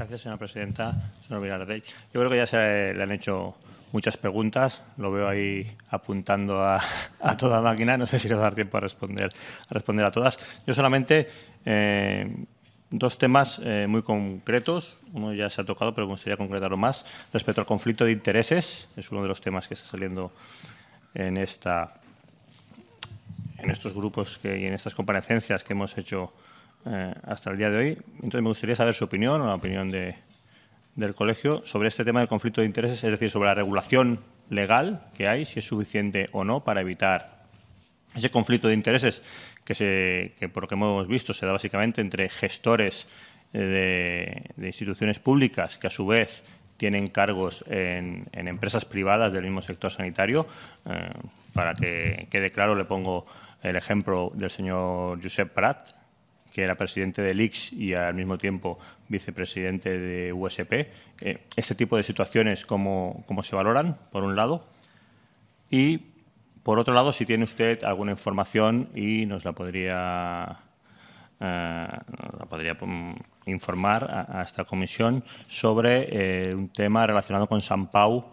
Gracias, señora presidenta. Señor Yo creo que ya se le han hecho muchas preguntas. Lo veo ahí apuntando a, toda máquina. No sé si le va a dar tiempo a responder a, responder a todas. Yo solamente eh, dos temas eh, muy concretos. Uno ya se ha tocado, pero me gustaría concretarlo más. Respecto al conflicto de intereses, es uno de los temas que está saliendo en esta en estos grupos que, y en estas comparecencias que hemos hecho eh, hasta el día de hoy. Entonces me gustaría saber su opinión o la opinión de, del colegio sobre este tema del conflicto de intereses, es decir, sobre la regulación legal que hay, si es suficiente o no para evitar ese conflicto de intereses que, se, que por lo que hemos visto se da básicamente entre gestores eh, de, instituciones públicas que a su vez tienen cargos en, empresas privadas del mismo sector sanitario. Eh, para que quede claro, le pongo el ejemplo del señor Josep Prat, que era presidente del Lix y al mismo tiempo vicepresidente de USP. Eh, este tipo de situaciones, ¿cómo, ¿cómo se valoran, por un lado? Y, por otro lado, si tiene usted alguna información y nos la podría eh, la podría mm, informar a, esta comisión sobre eh, un tema relacionado con San Pau,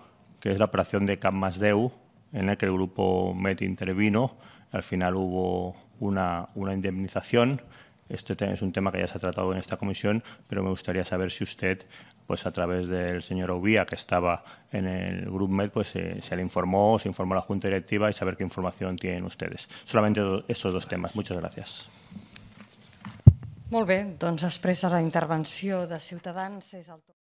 que es la operación de Camp deu en la que el grupo MET intervino. Al final hubo una, una indemnización Este es un tema que ya se ha tratado en esta comisión, pero me gustaría saber si usted, pues a través del señor Ovía, que estaba en el Grupo Med, pues eh, se le informó, se informó a la Junta Directiva y saber qué información tienen ustedes. Solamente estos dos temas. Muchas gracias. Molt bé, doncs després de la intervenció de Ciutadans és el